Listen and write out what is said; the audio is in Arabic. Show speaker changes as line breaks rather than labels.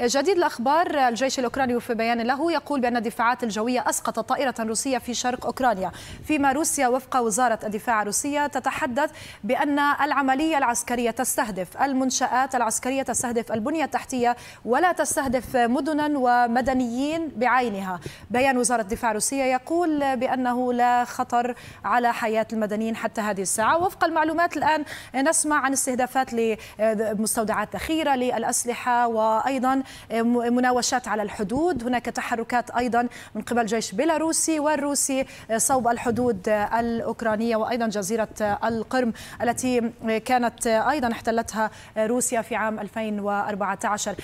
جديد الأخبار الجيش الأوكراني في بيان له يقول بأن الدفاعات الجوية أسقطت طائرة روسية في شرق أوكرانيا فيما روسيا وفق وزارة الدفاع الروسية تتحدث بأن العملية العسكرية تستهدف المنشآت العسكرية تستهدف البنية التحتية ولا تستهدف مدنا ومدنيين بعينها بيان وزارة الدفاع الروسية يقول بأنه لا خطر على حياة المدنيين حتى هذه الساعة وفق المعلومات الآن نسمع عن استهدافات لمستودعات ذخيرة للأسلحة وأيضا أيضا آه، مناوشات على الحدود هناك تحركات أيضا من قبل جيش بيلاروسي والروسي آه، صوب الحدود آه، الأوكرانية وأيضا جزيرة القرم التي كانت أيضا احتلتها روسيا في عام 2014